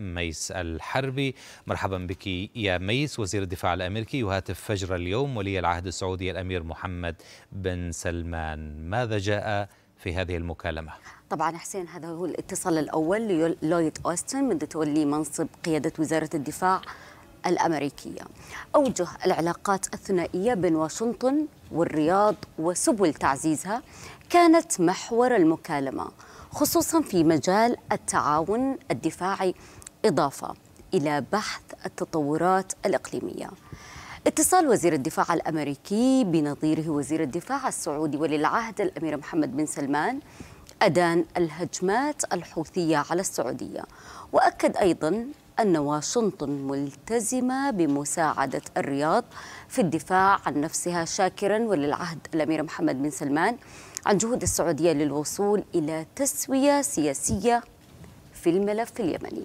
ميس الحربي مرحبا بك يا ميس وزير الدفاع الأمريكي يهاتف فجر اليوم ولي العهد السعودي الأمير محمد بن سلمان ماذا جاء في هذه المكالمة؟ طبعا حسين هذا هو الاتصال الأول لويد أوستن من تولي منصب قيادة وزارة الدفاع الأمريكية أوجه العلاقات الثنائية بين واشنطن والرياض وسبل تعزيزها كانت محور المكالمة خصوصا في مجال التعاون الدفاعي إضافة إلى بحث التطورات الإقليمية اتصال وزير الدفاع الأمريكي بنظيره وزير الدفاع السعودي وللعهد الأمير محمد بن سلمان أدان الهجمات الحوثية على السعودية وأكد أيضا أن واشنطن ملتزمة بمساعدة الرياض في الدفاع عن نفسها شاكرا وللعهد الأمير محمد بن سلمان عن جهود السعودية للوصول إلى تسوية سياسية في الملف اليمني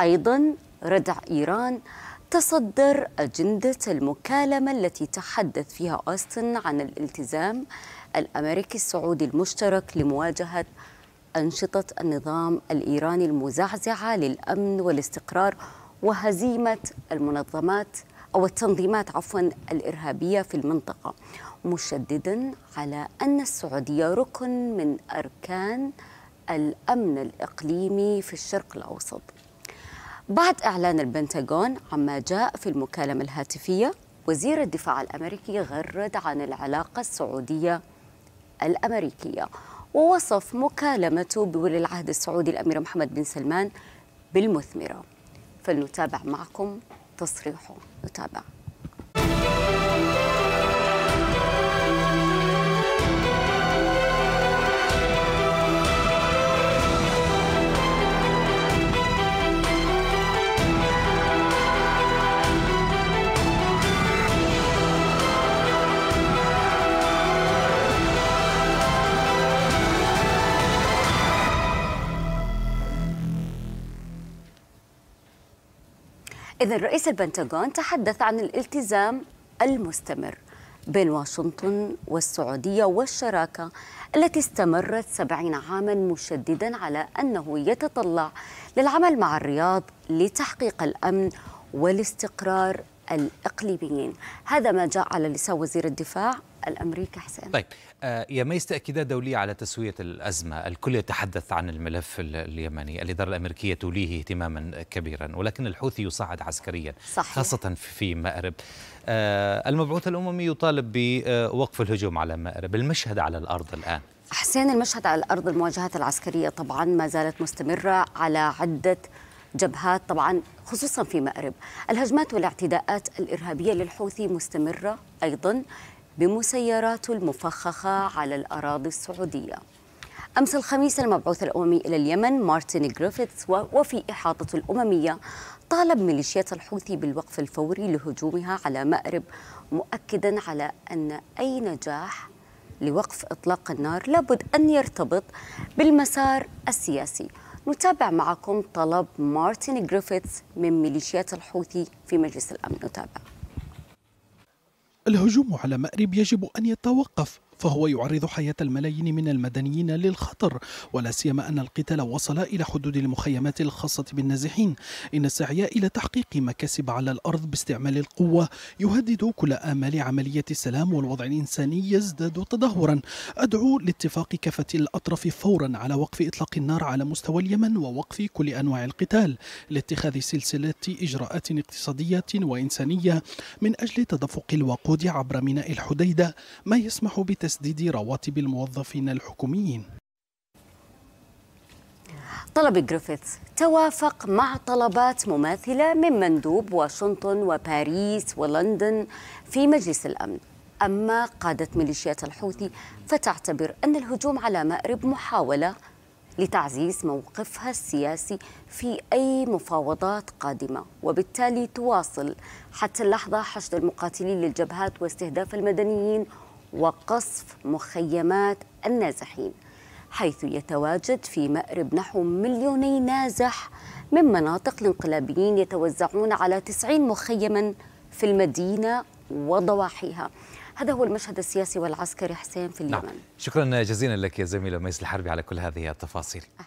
أيضا ردع إيران تصدر أجندة المكالمة التي تحدث فيها أوستن عن الالتزام الأمريكي السعودي المشترك لمواجهة أنشطة النظام الإيراني المزعزعة للأمن والاستقرار وهزيمة المنظمات أو التنظيمات عفوا الإرهابية في المنطقة مشددا على أن السعودية ركن من أركان الأمن الإقليمي في الشرق الأوسط بعد إعلان البنتاغون عما جاء في المكالمة الهاتفية وزير الدفاع الأمريكي غرد عن العلاقة السعودية الأمريكية ووصف مكالمته بولي العهد السعودي الأمير محمد بن سلمان بالمثمرة فلنتابع معكم تصريحه نتابع إذا رئيس البنتاغون تحدث عن الالتزام المستمر بين واشنطن والسعودية والشراكة التي استمرت سبعين عاما مشددا على أنه يتطلع للعمل مع الرياض لتحقيق الأمن والاستقرار الإقليميين هذا ما جاء على لسان وزير الدفاع الأمريكي حسين طيب آه، يا ميس تأكيدات دولية على تسوية الأزمة الكل يتحدث عن الملف اليمني الإدارة الأمريكية توليه اهتماما كبيرا ولكن الحوثي يصعد عسكريا صحيح. خاصة في مأرب آه، المبعوث الأممي يطالب بوقف الهجوم على مأرب المشهد على الأرض الآن حسين المشهد على الأرض المواجهات العسكرية طبعا ما زالت مستمرة على عدة جبهات طبعا خصوصا في مأرب الهجمات والاعتداءات الإرهابية للحوثي مستمرة أيضا بمسيراته المفخخة على الأراضي السعودية أمس الخميس المبعوث الأممي إلى اليمن مارتن جريفيتس وفي إحاطته الأممية طالب ميليشيات الحوثي بالوقف الفوري لهجومها على مأرب مؤكدا على أن أي نجاح لوقف إطلاق النار لابد أن يرتبط بالمسار السياسي نتابع معكم طلب مارتن جريفيث من ميليشيات الحوثي في مجلس الأمن نتابع الهجوم على مأرب يجب أن يتوقف فهو يعرض حياة الملايين من المدنيين للخطر ولا سيما أن القتال وصل إلى حدود المخيمات الخاصة بالنازحين إن السعي إلى تحقيق مكاسب على الأرض باستعمال القوة يهدد كل آمال عملية السلام والوضع الإنساني يزداد تدهورا أدعو لاتفاق كافة الأطراف فورا على وقف إطلاق النار على مستوى اليمن ووقف كل أنواع القتال لاتخاذ سلسلة إجراءات اقتصادية وإنسانية من أجل تدفق الوقود عبر ميناء الحديدة ما يسمح بتسليم تسديد رواتب الموظفين الحكوميين طلب جريفيث توافق مع طلبات مماثلة من مندوب واشنطن وباريس ولندن في مجلس الأمن أما قادة ميليشيات الحوثي فتعتبر أن الهجوم على مأرب محاولة لتعزيز موقفها السياسي في أي مفاوضات قادمة وبالتالي تواصل حتى اللحظة حشد المقاتلين للجبهات واستهداف المدنيين وقصف مخيمات النازحين حيث يتواجد في مأرب نحو مليوني نازح من مناطق الانقلابيين يتوزعون على 90 مخيما في المدينة وضواحيها هذا هو المشهد السياسي والعسكري حسين في نعم. اليمن نعم. شكرا جزيلا لك يا زميلة ميس الحربي على كل هذه التفاصيل